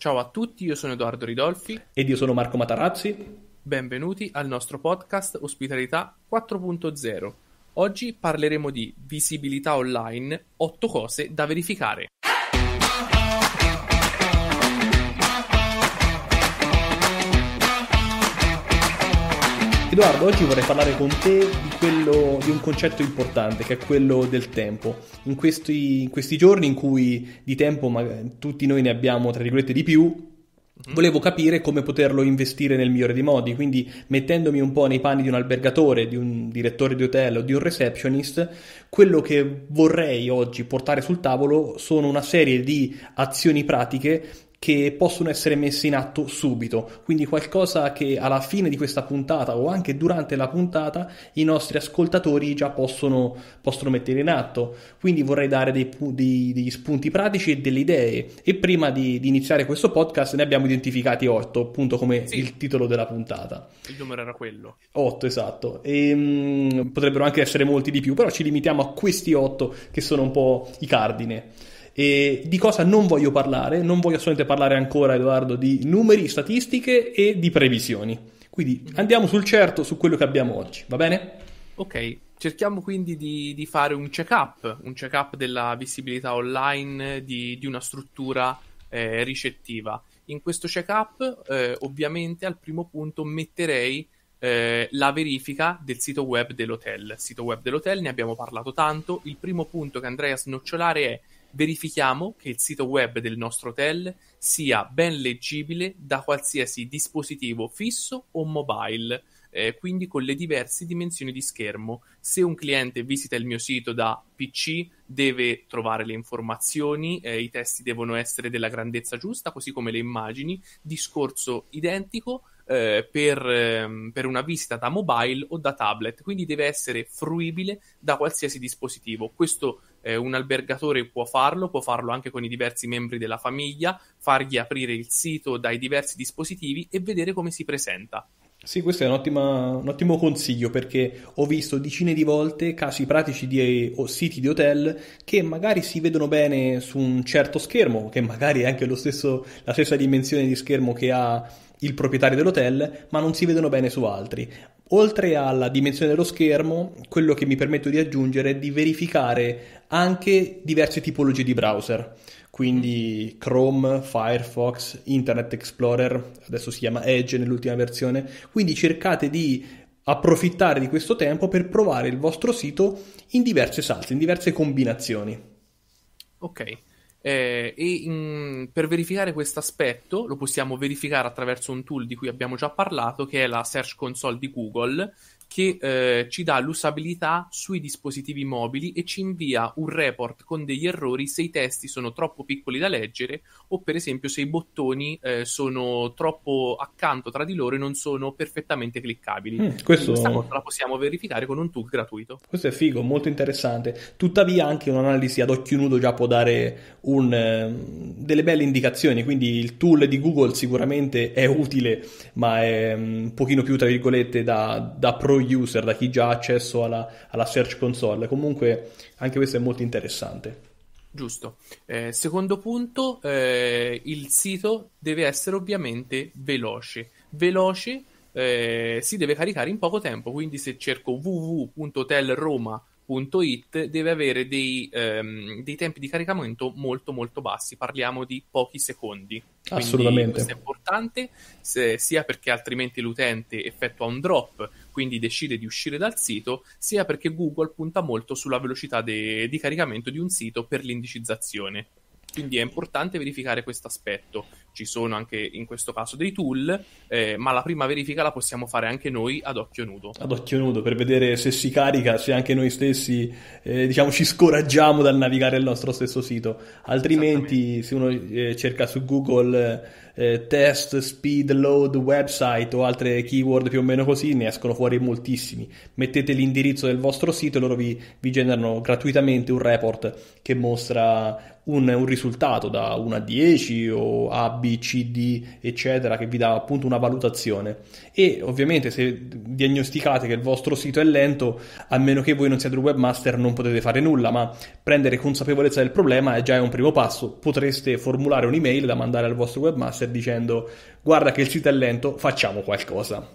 Ciao a tutti, io sono Edoardo Ridolfi. Ed io sono Marco Matarazzi. Benvenuti al nostro podcast Ospitalità 4.0. Oggi parleremo di visibilità online, 8 cose da verificare. Edoardo, oggi vorrei parlare con te di quello di un concetto importante che è quello del tempo. In questi, in questi giorni in cui di tempo magari, tutti noi ne abbiamo tra virgolette di più, mhm. Volevo capire come poterlo investire nel migliore dei modi, quindi mettendomi un po' nei panni di un albergatore, di un direttore di hotel o di un receptionist, quello che vorrei oggi portare sul tavolo sono una serie di azioni pratiche che possono essere messe in atto subito, quindi qualcosa che alla fine di questa puntata o anche durante la puntata i nostri ascoltatori già possono, possono mettere in atto. Quindi vorrei dare dei, dei, degli spunti pratici e delle idee e prima di, di, iniziare questo podcast ne abbiamo identificati 8, appunto come sì. il titolo della puntata. Il numero era quello. 8, esatto. E, ehm, mh, potrebbero anche essere molti di più, però ci limitiamo a questi 8 che sono un po' i cardine. E di cosa non voglio parlare? Non voglio assolutamente parlare ancora, Edoardo, di numeri, statistiche e di previsioni. Quindi andiamo sul certo su quello che abbiamo oggi, va bene? Ok, cerchiamo quindi di, di fare un check-up, un check-up della visibilità online di, di una struttura eh, ricettiva. In questo check-up, eh, ovviamente, al primo punto metterei eh, la verifica del sito web dell'hotel. Sito web dell'hotel ne abbiamo parlato tanto. Il primo punto che andrei a snocciolare è verifichiamo che il sito web del nostro hotel sia ben leggibile da qualsiasi dispositivo fisso o mobile, eh, quindi con le diverse dimensioni di schermo. Se un cliente visita il mio sito da PC, deve trovare le informazioni, eh, i testi devono essere della grandezza giusta, così come le immagini, discorso identico. Eh, per, ehm, per, una visita da mobile o da tablet, quindi deve essere fruibile da qualsiasi dispositivo. Questo eh, un albergatore può farlo, può farlo anche con i diversi membri della famiglia, fargli aprire il sito dai diversi dispositivi e vedere come si presenta. Sì, questo è un, ottima, un ottimo consiglio perché ho visto decine di volte casi pratici di o siti di hotel che magari si vedono bene su un certo schermo, che magari è anche stesso, la stessa dimensione di schermo che ha il proprietario dell'hotel, ma non si vedono bene su altri. Oltre alla dimensione dello schermo, quello che mi permetto di aggiungere è di verificare anche diverse tipologie di browser, quindi Chrome, Firefox, Internet Explorer, adesso si chiama Edge nell'ultima versione, quindi cercate di approfittare di questo tempo per provare il vostro sito in diverse salse, in diverse combinazioni. Ok, eh, e in, per verificare questo aspetto lo possiamo verificare attraverso un tool di cui abbiamo già parlato, che è la Search Console di Google, che eh, ci dà l'usabilità sui dispositivi mobili e ci invia un report con degli errori se i testi sono troppo piccoli da leggere o per esempio se i bottoni eh, sono troppo accanto tra di loro e non sono perfettamente cliccabili. Mm, questo... Questa cosa la possiamo verificare con un tool gratuito. Questo è figo, molto interessante. Tuttavia anche un'analisi ad occhio nudo già può dare un, eh, delle belle indicazioni, quindi il tool di Google sicuramente è utile, ma è mm, un pochino più tra virgolette da, da user, da chi già ha accesso alla, alla Search Console. Comunque anche questo è molto interessante. Giusto. Eh, secondo punto, eh, il sito deve essere ovviamente veloce. Veloce eh, si deve caricare in poco tempo, quindi se cerco www.hotelroma.com It deve avere dei, ehm, dei, tempi di caricamento molto molto bassi, parliamo di pochi secondi. Quindi Assolutamente. Questo è importante se, sia perché altrimenti l'utente effettua un drop, quindi decide di uscire dal sito, sia perché Google punta molto sulla velocità de- di caricamento di un sito per l'indicizzazione. Quindi è importante verificare questo aspetto. Ci sono anche in questo caso dei tool, eh, ma la prima verifica la possiamo fare anche noi ad occhio nudo. Ad occhio nudo, per vedere se si carica, se anche noi stessi eh, diciamo, ci scoraggiamo dal navigare il nostro stesso sito. Altrimenti, se uno eh, cerca su Google eh, test, speed, load, website o altre keyword più o meno così, ne escono fuori moltissimi. Mettete l'indirizzo del vostro sito e loro vi, vi generano gratuitamente un report che mostra un, un risultato da 1 a 10 o A, B, C, D, eccetera, che vi dà appunto una valutazione. E ovviamente se diagnosticate che il vostro sito è lento, a meno che voi non siate un webmaster, non potete fare nulla, ma prendere consapevolezza del problema è già un primo passo. Potreste formulare un'email da mandare al vostro webmaster dicendo guarda che il sito è lento, facciamo qualcosa.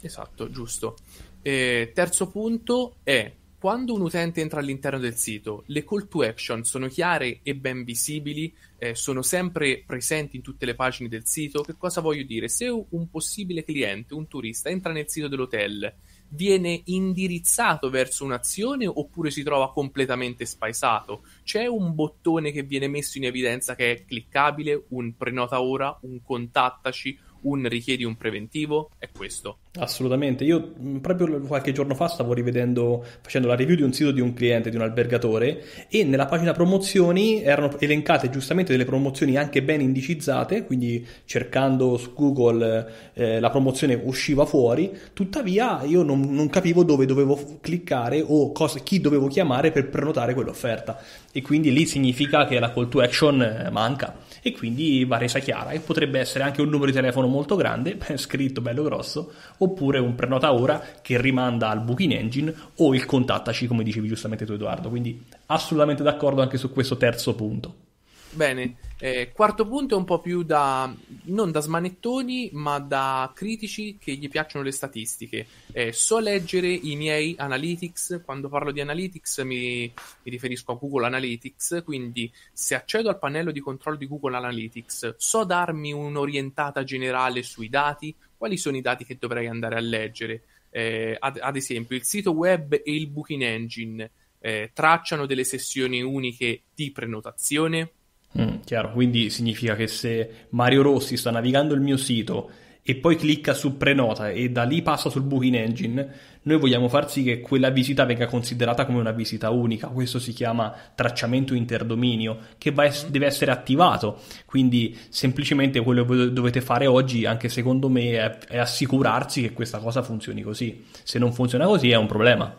Esatto, giusto. E terzo punto è quando un utente entra all'interno del sito, le call to action sono chiare e ben visibili, eh, sono sempre presenti in tutte le pagine del sito. Che cosa voglio dire? Se un possibile cliente, un turista, entra nel sito dell'hotel, viene indirizzato verso un'azione oppure si trova completamente spaesato? C'è un bottone che viene messo in evidenza che è cliccabile, un prenota ora, un contattaci, un richiedi un preventivo? È questo. Assolutamente, io mm, proprio qualche giorno fa stavo rivedendo, facendo la review di un sito di un cliente, di un albergatore, e nella pagina promozioni erano elencate giustamente delle promozioni anche ben indicizzate, quindi cercando su Google eh, la promozione usciva fuori, tuttavia io non, non capivo dove dovevo cliccare o cosa, chi dovevo chiamare per prenotare quell'offerta e quindi lì significa che la call to action eh, manca e quindi va resa chiara e potrebbe essere anche un numero di telefono molto grande, scritto bello grosso, o oppure un prenota ora che rimanda al booking engine o il contattaci come dicevi giustamente tu Edoardo, quindi assolutamente d'accordo anche su questo terzo punto. Bene, eh, quarto punto è un po' più da, non da smanettoni, ma da critici che gli piacciono le statistiche. Eh, so leggere i miei analytics, quando parlo di analytics mi, mi, riferisco a Google Analytics, quindi se accedo al pannello di controllo di Google Analytics, so darmi un'orientata generale sui dati, quali sono i dati che dovrei andare a leggere? Eh, ad, ad, esempio, il sito web e il booking engine eh, tracciano delle sessioni uniche di prenotazione? Mm, chiaro, quindi significa che se Mario Rossi sta navigando il mio sito e poi clicca su prenota e da lì passa sul booking engine, noi vogliamo far sì che quella visita venga considerata come una visita unica, questo si chiama tracciamento interdominio, che es- deve essere attivato, quindi semplicemente quello che dovete fare oggi, anche secondo me, è, è assicurarsi che questa cosa funzioni così, se non funziona così è un problema.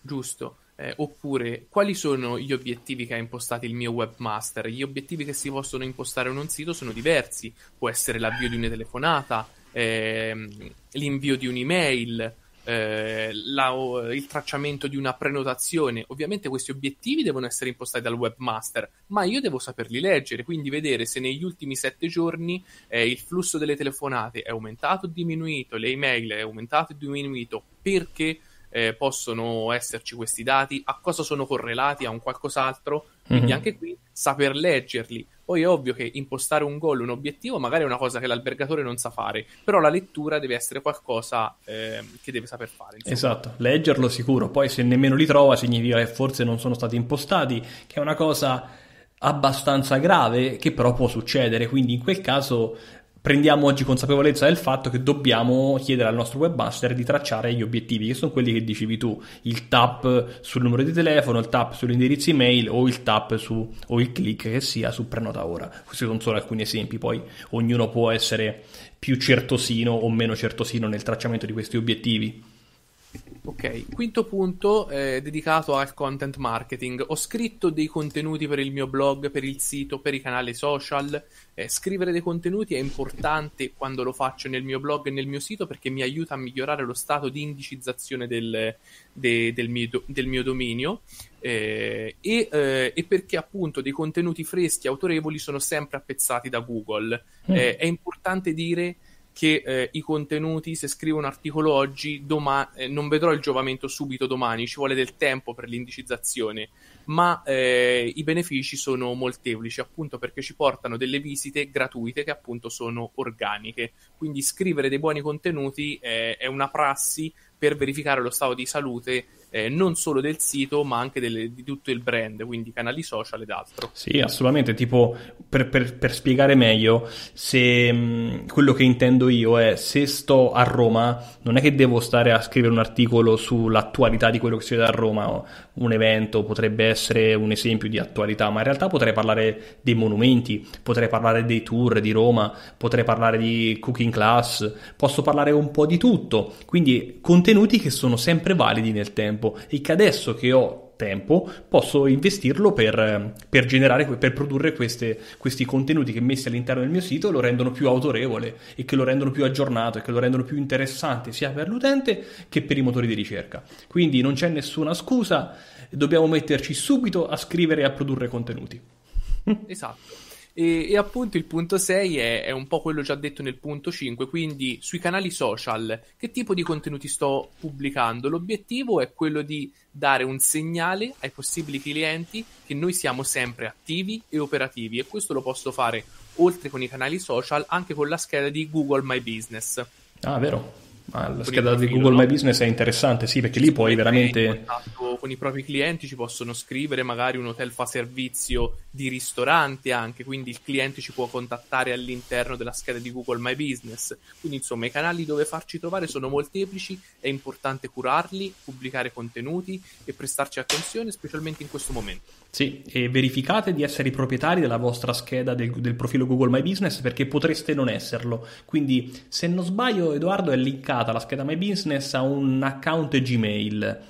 Giusto. Eh, oppure quali sono gli obiettivi che ha impostato il mio webmaster? Gli obiettivi che si possono impostare in un sito sono diversi, può essere l'avvio di una telefonata, ehm, l'invio di un'email, eh, la, il tracciamento di una prenotazione. Ovviamente questi obiettivi devono essere impostati dal webmaster, ma io devo saperli leggere, quindi vedere se negli ultimi sette giorni eh, il flusso delle telefonate è aumentato o diminuito, le email è aumentato o diminuito, perché eh, possono esserci questi dati, a cosa sono correlati, a un qualcos'altro quindi mm-hmm. anche qui saper leggerli. Poi è ovvio che impostare un gol, un obiettivo, magari è una cosa che l'albergatore non sa fare, però la lettura deve essere qualcosa eh, che deve saper fare. Insomma. Esatto, leggerlo sicuro. Poi se nemmeno li trova significa che forse non sono stati impostati, che è una cosa abbastanza grave che però può succedere, quindi in quel caso prendiamo oggi consapevolezza del fatto che dobbiamo chiedere al nostro webmaster di tracciare gli obiettivi, che sono quelli che dicevi tu, il tap sul numero di telefono, il tap sull'indirizzo email o il tap su, o il click che sia su prenota ora. Questi sono solo alcuni esempi, poi ognuno può essere più certosino o meno certosino nel tracciamento di questi obiettivi. Ok, quinto punto eh, dedicato al content marketing. Ho scritto dei contenuti per il mio blog, per il sito, per i canali social. Eh, scrivere dei contenuti è importante quando lo faccio nel mio blog e nel mio sito perché mi aiuta a migliorare lo stato di indicizzazione del, de, del, mio, del mio, dominio eh, e, eh, e, perché appunto dei contenuti freschi e autorevoli sono sempre appezzati da Google. Mm. Eh, è importante dire che eh, i contenuti, se scrivo un articolo oggi, doma- eh, non vedrò il giovamento subito domani, ci vuole del tempo per l'indicizzazione, ma eh, i benefici sono molteplici, appunto perché ci portano delle visite gratuite che appunto sono organiche. Quindi scrivere dei buoni contenuti è una prassi per verificare lo stato di salute eh, non solo del sito ma anche delle, di tutto il brand, quindi canali social ed altro. Sì, assolutamente, tipo per, per, per spiegare meglio, se mm, quello che intendo io è se sto a Roma non è che devo stare a scrivere un articolo sull'attualità di quello che si vede a Roma, un evento potrebbe essere un esempio di attualità, ma in realtà potrei parlare dei monumenti, potrei parlare dei tour di Roma, potrei parlare di cooking class, posso parlare un po' di tutto, quindi contenuti che sono sempre validi nel tempo tempo e che adesso che ho tempo posso investirlo per, per generare, per produrre queste, questi contenuti che messi all'interno del mio sito lo rendono più autorevole e che lo rendono più aggiornato e che lo rendono più interessante sia per l'utente che per i motori di ricerca. Quindi non c'è nessuna scusa, dobbiamo metterci subito a scrivere e a produrre contenuti. Esatto. E, e, appunto il punto 6 è, è, un po' quello già detto nel punto 5, quindi sui canali social che tipo di contenuti sto pubblicando? L'obiettivo è quello di dare un segnale ai possibili clienti che noi siamo sempre attivi e operativi e questo lo posso fare oltre con i canali social anche con la scheda di Google My Business. Ah, vero? Ah, la scheda di Google no? My Business è interessante, sì, perché ci lì puoi veramente... In contatto con i propri clienti ci possono scrivere, magari un hotel fa servizio di ristorante anche, quindi il cliente ci può contattare all'interno della scheda di Google My Business. Quindi insomma i canali dove farci trovare sono molteplici, è importante curarli, pubblicare contenuti e prestarci attenzione, specialmente in questo momento. Sì, e verificate di essere i proprietari della vostra scheda del, del, profilo Google My Business perché potreste non esserlo. Quindi, se non sbaglio, Edoardo è linkata la scheda My Business a un account Gmail.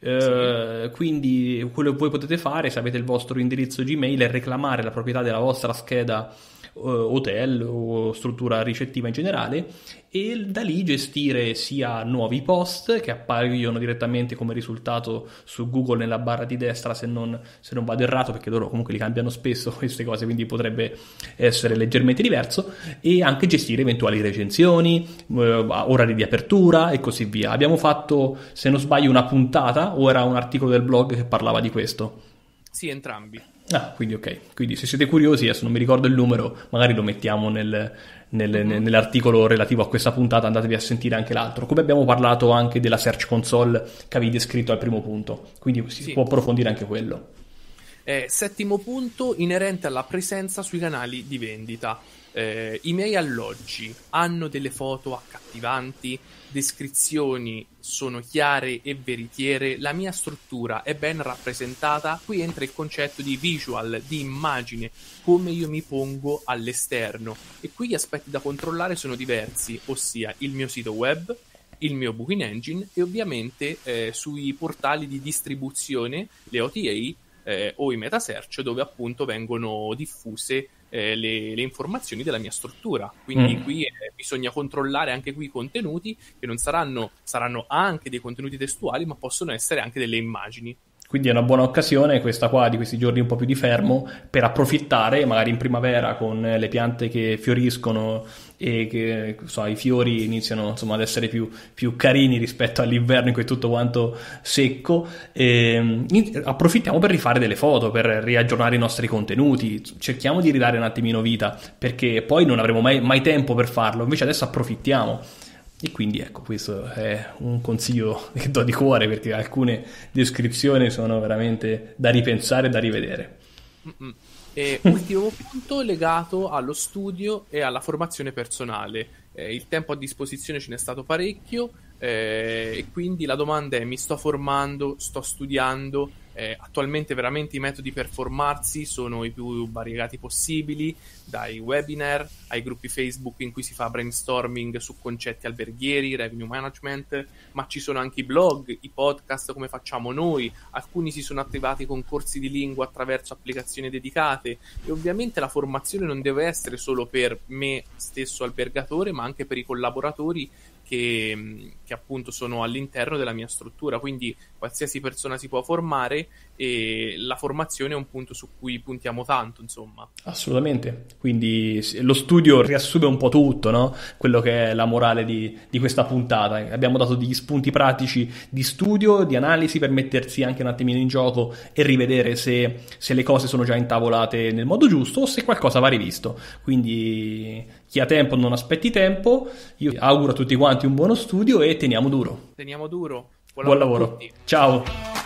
Eh, sì. Quindi quello che voi potete fare se avete il vostro indirizzo Gmail è reclamare la proprietà della vostra scheda eh, hotel o struttura ricettiva in generale e da lì gestire sia nuovi post che appaiono direttamente come risultato su Google nella barra di destra se non, se non vado errato perché loro comunque li cambiano spesso queste cose quindi potrebbe essere leggermente diverso e anche gestire eventuali recensioni, eh, orari di apertura e così via. Abbiamo fatto se non sbaglio una puntata o era un articolo del blog che parlava di questo. Sì, entrambi. Ah, quindi ok. Quindi se siete curiosi, adesso non mi ricordo il numero, magari lo mettiamo nel, nel, mm nell'articolo relativo a questa puntata, andatevi a sentire anche l'altro. Come abbiamo parlato anche della Search Console che avevi descritto al primo punto, quindi si sì. può approfondire anche quello. Eh, settimo punto, inerente alla presenza sui canali di vendita eh, i miei alloggi hanno delle foto accattivanti, descrizioni sono chiare e veritiere, la mia struttura è ben rappresentata, qui entra il concetto di visual, di immagine, come io mi pongo all'esterno e qui gli aspetti da controllare sono diversi, ossia il mio sito web, il mio booking engine e ovviamente eh, sui portali di distribuzione, le OTA eh, o i metasearch dove appunto vengono diffuse eh, le, le, informazioni della mia struttura. Quindi mm. qui eh, bisogna controllare anche qui i contenuti che non saranno, saranno anche dei contenuti testuali, ma possono essere anche delle immagini. Quindi è una buona occasione questa qua di questi giorni un po' più di fermo per approfittare magari in primavera con le piante che fioriscono e che so, i fiori iniziano insomma, ad essere più, più, carini rispetto all'inverno in cui è tutto quanto secco. E, ehm, approfittiamo per rifare delle foto, per riaggiornare i nostri contenuti, cerchiamo di ridare un attimino vita perché poi non avremo mai, mai tempo per farlo, invece adesso approfittiamo e quindi ecco, questo è un consiglio che do di cuore perché alcune descrizioni sono veramente da ripensare e da rivedere. E ultimo punto legato allo studio e alla formazione personale. Eh, il tempo a disposizione ce n'è stato parecchio eh, e quindi la domanda è mi sto formando, sto studiando, eh, attualmente veramente i metodi per formarsi sono i più variegati possibili, dai webinar ai gruppi Facebook in cui si fa brainstorming su concetti alberghieri, revenue management, ma ci sono anche i blog, i podcast come facciamo noi, alcuni si sono attivati con corsi di lingua attraverso applicazioni dedicate e ovviamente la formazione non deve essere solo per me stesso albergatore, ma anche per i collaboratori che, che appunto sono all'interno della mia struttura, quindi qualsiasi persona si può formare e la formazione è un punto su cui puntiamo tanto, insomma. Assolutamente, quindi lo studio riassume un po' tutto, no? quello che è la morale di, di, questa puntata. Abbiamo dato degli spunti pratici di studio, di analisi per mettersi anche un attimino in gioco e rivedere se, se le cose sono già intavolate nel modo giusto o se qualcosa va rivisto. Quindi chi ha tempo non aspetti tempo, io auguro a tutti quanti un buono studio e teniamo duro. Teniamo duro. Buon, Buon lavoro. lavoro. Ciao.